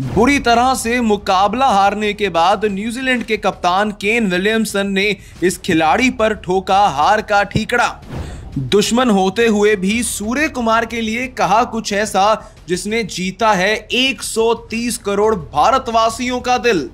बुरी तरह से मुकाबला हारने के बाद न्यूजीलैंड के कप्तान केन विलियमसन ने इस खिलाड़ी पर ठोका हार का ठीकड़ा दुश्मन होते हुए भी सूर्य कुमार के लिए कहा कुछ ऐसा जिसने जीता है 130 करोड़ भारतवासियों का दिल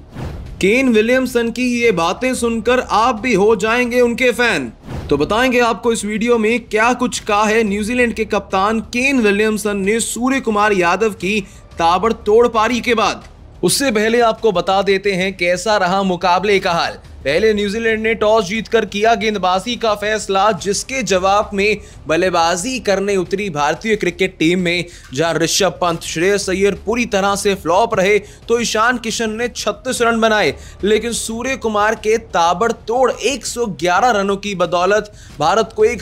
केन विलियमसन की ये बातें सुनकर आप भी हो जाएंगे उनके फैन तो बताएंगे आपको इस वीडियो में क्या कुछ कहा है न्यूजीलैंड के कप्तान केन विलियमसन ने सूर्य कुमार यादव की ताबड़तोड़ पारी के बाद उससे पहले आपको बता देते हैं कैसा रहा मुकाबले का हाल पहले न्यूजीलैंड ने टॉस जीतकर किया गेंदबाजी का फैसला जिसके जवाब में बल्लेबाजी करने उतरी भारतीय क्रिकेट टीम में जहां ऋषभ पंत श्रेयस अय्यर पूरी तरह से फ्लॉप रहे तो ईशान किशन ने 36 रन बनाए लेकिन सूर्य कुमार के ताबड़तोड़ 111 रनों की बदौलत भारत को एक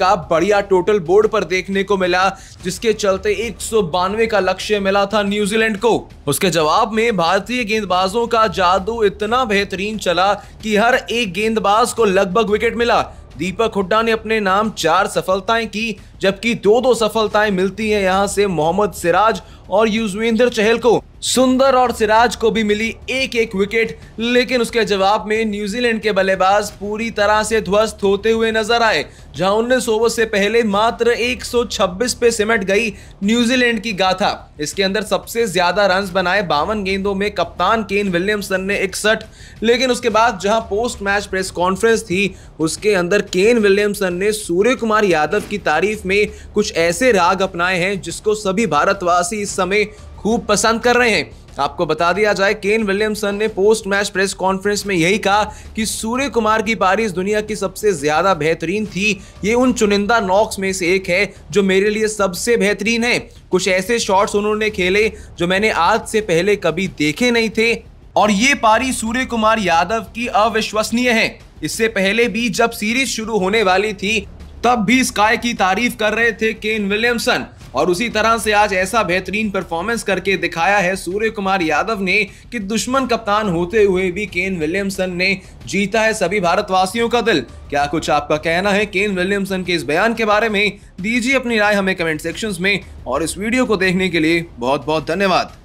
का बढ़िया टोटल बोर्ड पर देखने को मिला जिसके चलते एक का लक्ष्य मिला था न्यूजीलैंड को उसके जवाब में भारतीय गेंदबाजों का जादू इतना बेहतरीन चला कि हर एक गेंदबाज को लगभग विकेट मिला दीपक हुड्डा ने अपने नाम चार सफलताएं की जबकि दो दो सफलताएं मिलती हैं यहां से मोहम्मद सिराज और युजवेंद्र चहल को सुंदर और सिराज को भी मिली एक एक विकेट लेकिन उसके जवाब में न्यूजीलैंड के बल्लेबाज पूरी तरह से ध्वस्त होते हुए नजर आए जहां उन्नीस ओवर से पहले मात्र 126 पे सिमट गई न्यूजीलैंड की गाथा इसके अंदर सबसे ज्यादा रन बनाए बावन गेंदों में कप्तान केन विलियमसन ने इकसठ लेकिन उसके बाद जहां पोस्ट मैच प्रेस कॉन्फ्रेंस थी उसके अंदर केन विलियमसन ने सूर्य कुमार यादव की तारीफ में कुछ ऐसे राग अपनाए हैं जिसको सभी भारतवासी इस समय खूब पसंद कर रहे हैं आपको बता दिया जाए केन विलियमसन ने पोस्ट मैच प्रेस कॉन्फ्रेंस में यही कहा कि सूर्य कुमार की पारी इस दुनिया की सबसे ज्यादा बेहतरीन थी ये उन चुनिंदा नॉक्स में से एक है जो मेरे लिए सबसे बेहतरीन है कुछ ऐसे शॉट्स उन्होंने खेले जो मैंने आज से पहले कभी देखे नहीं थे और ये पारी सूर्य कुमार यादव की अविश्वसनीय है इससे पहले भी जब सीरीज शुरू होने वाली थी तब भी स्काई की तारीफ कर रहे थे केन विलियमसन और उसी तरह से आज ऐसा बेहतरीन परफॉर्मेंस करके दिखाया है सूर्य कुमार यादव ने कि दुश्मन कप्तान होते हुए भी केन विलियमसन ने जीता है सभी भारतवासियों का दिल क्या कुछ आपका कहना है केन विलियमसन के इस बयान के बारे में दीजिए अपनी राय हमें कमेंट सेक्शंस में और इस वीडियो को देखने के लिए बहुत बहुत धन्यवाद